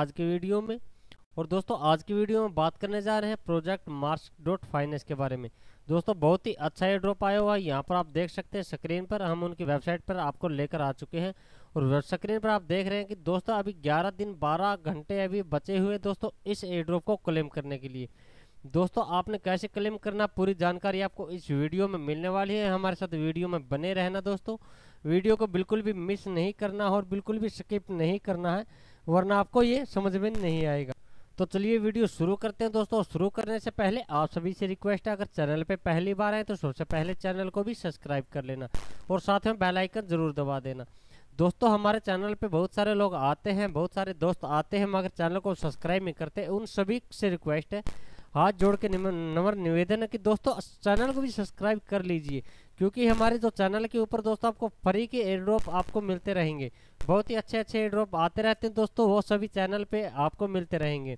आज के वीडियो में और दोस्तों आज की वीडियो में बात करने जा रहे हैं प्रोजेक्ट मार्च डॉट फाइनेंस के बारे में दोस्तों बहुत ही अच्छा ये ड्रॉप आया हुआ है यहाँ पर आप देख सकते हैं स्क्रीन पर हम उनकी वेबसाइट पर आपको लेकर आ चुके हैं और स्क्रीन पर आप देख रहे हैं कि दोस्तों अभी 11 दिन 12 घंटे अभी बचे हुए दोस्तों इस ए ड्रॉप को क्लेम करने के लिए दोस्तों आपने कैसे क्लेम करना पूरी जानकारी आपको इस वीडियो में मिलने वाली है हमारे साथ वीडियो में बने रहना दोस्तों वीडियो को बिल्कुल भी मिस नहीं करना और बिल्कुल भी स्किप नहीं करना है वरना आपको ये समझ में नहीं आएगा तो चलिए वीडियो शुरू करते हैं दोस्तों शुरू करने से पहले आप सभी से रिक्वेस्ट है अगर चैनल पे पहली बार आए तो सबसे पहले चैनल को भी सब्सक्राइब कर लेना और साथ में बेल आइकन ज़रूर दबा देना दोस्तों हमारे चैनल पे बहुत सारे लोग आते हैं बहुत सारे दोस्त आते हैं मगर चैनल को सब्सक्राइब नहीं करते उन सभी से रिक्वेस्ट है हाथ जोड़ के नम्र निवेदन है कि दोस्तों चैनल को भी सब्सक्राइब कर लीजिए क्योंकि हमारे जो चैनल के ऊपर दोस्तों आपको फ्री के एयर ड्रॉप आपको मिलते रहेंगे बहुत ही अच्छे अच्छे एयर ड्रॉप आते रहते हैं दोस्तों वो सभी चैनल पे आपको मिलते रहेंगे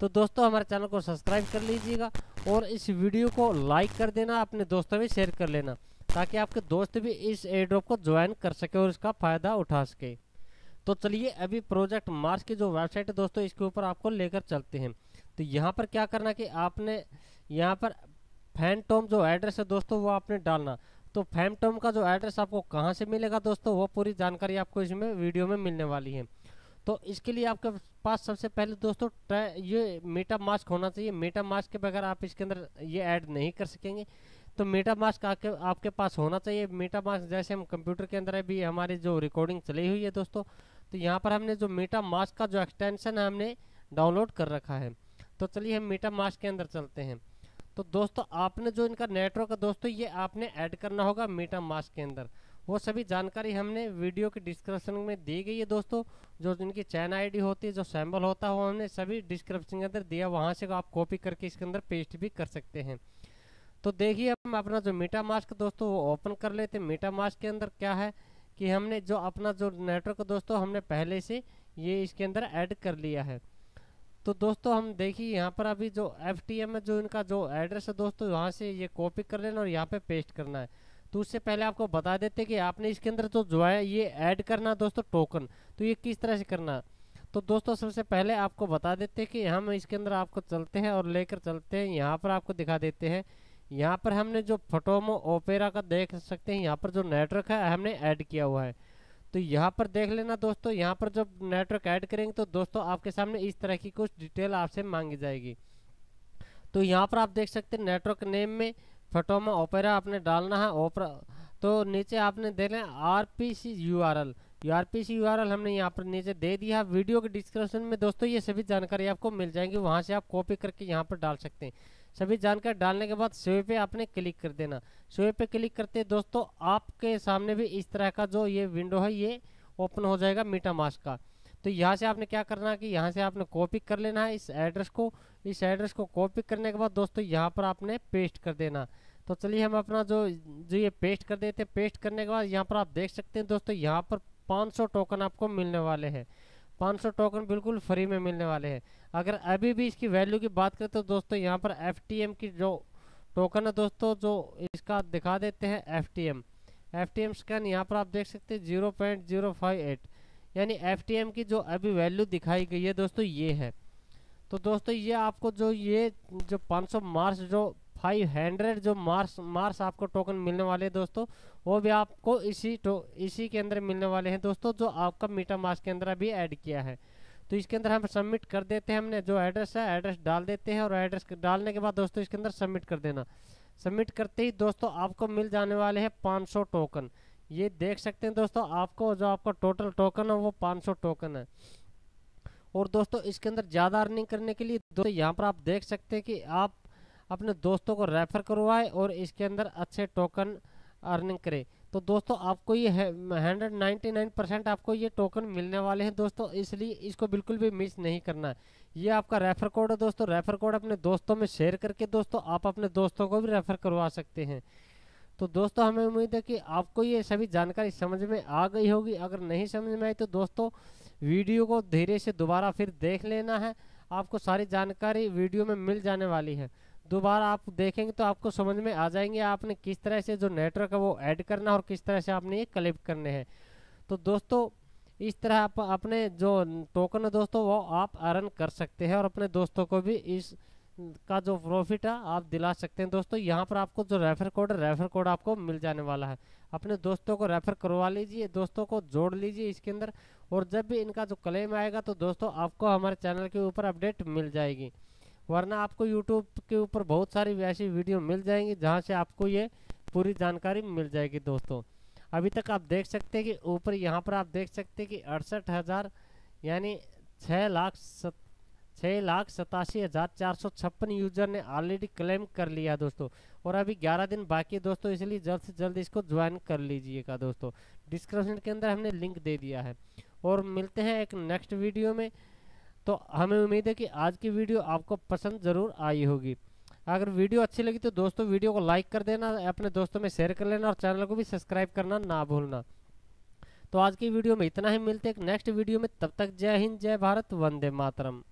तो दोस्तों हमारे चैनल को सब्सक्राइब कर लीजिएगा और इस वीडियो को लाइक कर देना अपने दोस्तों में शेयर कर लेना ताकि आपके दोस्त भी इस एयर ड्रॉप को ज्वाइन कर सके और इसका फ़ायदा उठा सके तो चलिए अभी प्रोजेक्ट मार्स की जो वेबसाइट है दोस्तों इसके ऊपर आपको लेकर चलते हैं तो यहाँ पर क्या करना कि आपने यहाँ पर फैंटोम जो एड्रेस है दोस्तों वो आपने डालना तो फैंटोम का जो एड्रेस आपको कहाँ से मिलेगा दोस्तों वो पूरी जानकारी आपको इसमें वीडियो में मिलने वाली है तो इसके लिए आपके पास सबसे पहले दोस्तों ये मीटा मास्क होना चाहिए मीटा मास्क के बगैर आप इसके अंदर ये ऐड नहीं कर सकेंगे तो मीटा मास्क आके आपके पास होना चाहिए मीटा मास्क जैसे हम कंप्यूटर के अंदर अभी हमारी जो रिकॉर्डिंग चली हुई है दोस्तों तो यहाँ पर हमने जो मीटा मास्क का जो एक्सटेंशन है हमने डाउनलोड कर रखा है तो चलिए हम मीटा मास्क के अंदर चलते हैं तो दोस्तों आपने जो इनका नेटवर्क है दोस्तों ये आपने ऐड करना होगा मीटा मास्क के अंदर वो सभी जानकारी हमने वीडियो के डिस्क्रिप्शन में दी गई है दोस्तों जो इनकी चैन आईडी होती है जो सैम्बल होता है वो हमने सभी डिस्क्रिप्शन के अंदर दिया वहाँ से आप कॉपी करके इसके अंदर पेस्ट भी कर सकते हैं तो देखिए हम अपना जो मीटा मास्क दोस्तों वो ओपन कर लेते हैं मीटा मास्क के अंदर क्या है कि हमने जो अपना जो नेटवर्क दोस्तों हमने पहले से ये इसके अंदर ऐड कर लिया है तो दोस्तों हम देखिए यहाँ पर अभी जो एफ टी एम है जो इनका जो एड्रेस है दोस्तों यहाँ से ये कॉपी कर लेना और यहाँ पे पेस्ट करना है तो उससे पहले आपको बता देते कि आपने इसके अंदर जो जो है ये ऐड करना दोस्तों टोकन तो ये किस तरह से करना है तो दोस्तों सबसे पहले आपको बता देते कि हम इसके अंदर आपको चलते हैं और लेकर चलते हैं यहाँ पर आपको दिखा देते हैं यहाँ पर हमने जो फोटोमो ओपेरा का देख सकते हैं यहाँ पर जो नेटवर्क है हमने ऐड किया हुआ है तो यहाँ पर देख लेना दोस्तों यहाँ पर जब नेटवर्क ऐड करेंगे तो दोस्तों आपके सामने इस तरह की कुछ डिटेल आपसे मांगी जाएगी तो यहाँ पर आप देख सकते हैं नेटवर्क नेम में फोटोमा ओपेरा आपने डालना है ओपरा तो नीचे आपने दे लें R P C U R L U R P C U R L हमने यहाँ पर नीचे दे दिया वीडियो के डिस्क्रिप्शन में दोस्तों ये सभी जानकारी आपको मिल जाएंगी वहाँ से आप कॉपी करके यहाँ पर डाल सकते हैं सभी जानकारी डालने के बाद सेव पे आपने क्लिक कर देना सेव पे क्लिक करते दोस्तों आपके सामने भी इस तरह का जो ये विंडो है ये ओपन हो जाएगा मीटा मास्क का तो यहाँ से आपने क्या करना है कि यहाँ से आपने कॉपी कर लेना है इस एड्रेस को इस एड्रेस को कॉपी करने के बाद दोस्तों यहाँ पर आपने पेस्ट कर देना तो चलिए हम अपना जो जो ये पेस्ट कर देते हैं पेस्ट करने के बाद यहाँ पर आप देख सकते हैं दोस्तों यहाँ पर 500 टोकन आपको मिलने वाले हैं 500 टोकन बिल्कुल फ्री में मिलने वाले हैं अगर अभी भी इसकी वैल्यू की बात करें तो दोस्तों यहाँ पर एफ की जो टोकन है दोस्तों जो इसका दिखा देते हैं F T M F T M scan यहाँ पर आप देख सकते हैं zero point zero five eight यानी एफ टी एम की जो अभी वैल्यू दिखाई गई है दोस्तों ये है तो दोस्तों ये आपको जो ये जो 500 मार्च जो फाइव हंड्रेड जो मार्स मार्स आपको टोकन मिलने वाले हैं दोस्तों वो भी आपको इसी टो इसी के अंदर मिलने वाले हैं दोस्तों जो आपका मीटा मार्स के अंदर अभी ऐड किया है तो इसके अंदर हम सबमिट कर देते हैं हमने जो एड्रेस है एड्रेस डाल देते हैं और एड्रेस डालने के बाद दोस्तों इसके अंदर सबमिट कर देना सबमिट करते ही दोस्तों आपको मिल जाने वाले हैं पाँच टोकन ये देख सकते हैं दोस्तों आपको जो आपका टोटल टोकन है वो पाँच टोकन है और दोस्तों इसके अंदर ज़्यादा अर्निंग करने के लिए दोस्तों यहाँ पर आप देख सकते हैं कि आप अपने दोस्तों को रेफ़र करवाए और इसके अंदर अच्छे टोकन अर्निंग करें तो दोस्तों आपको ये हंड्रेड नाइन्टी नाइन परसेंट आपको ये टोकन मिलने वाले हैं दोस्तों इसलिए इसको बिल्कुल भी मिस नहीं करना है ये आपका रेफ़र कोड है दोस्तों रेफ़र कोड अपने दोस्तों में शेयर करके दोस्तों आप अपने दोस्तों को भी रेफ़र करवा सकते हैं तो दोस्तों हमें उम्मीद है कि आपको ये सभी जानकारी समझ में आ गई होगी अगर नहीं समझ में आई तो दोस्तों वीडियो को धीरे से दोबारा फिर देख लेना है आपको सारी जानकारी वीडियो में मिल जाने वाली है दोबारा आप देखेंगे तो आपको समझ में आ जाएंगे आपने किस तरह से जो नेटवर्क है वो ऐड करना और किस तरह से आपने ये कलेक्ट करने हैं तो दोस्तों इस तरह आप अपने जो टोकन है दोस्तों वो आप अर्न कर सकते हैं और अपने दोस्तों को भी इस का जो प्रॉफिट है आप दिला सकते हैं दोस्तों यहाँ पर आपको जो रेफर कोड रेफर कोड आपको मिल जाने वाला है अपने दोस्तों को रेफर करवा लीजिए दोस्तों को जोड़ लीजिए इसके अंदर और जब भी इनका जो क्लेम आएगा तो दोस्तों आपको हमारे चैनल के ऊपर अपडेट मिल जाएगी वरना आपको यूट्यूब के ऊपर बहुत सारी ऐसी वीडियो मिल जाएंगी जहाँ से आपको ये पूरी जानकारी मिल जाएगी दोस्तों अभी तक आप देख सकते हैं कि ऊपर यहाँ पर आप देख सकते हैं कि अड़सठ हज़ार यानी छः लाख सत छः लाख सतासी हज़ार चार सौ छप्पन यूज़र ने ऑलरेडी क्लेम कर लिया दोस्तों और अभी ग्यारह दिन बाकी है दोस्तों इसलिए जल्द से जल्द इसको ज्वाइन कर लीजिएगा दोस्तों डिस्क्रिप्शन के अंदर हमने लिंक दे दिया है और मिलते हैं एक नेक्स्ट वीडियो में तो हमें उम्मीद है कि आज की वीडियो आपको पसंद ज़रूर आई होगी अगर वीडियो अच्छी लगी तो दोस्तों वीडियो को लाइक कर देना अपने दोस्तों में शेयर कर लेना और चैनल को भी सब्सक्राइब करना ना भूलना तो आज की वीडियो में इतना ही मिलते हैं नेक्स्ट वीडियो में तब तक जय हिंद जय भारत वंदे मातरम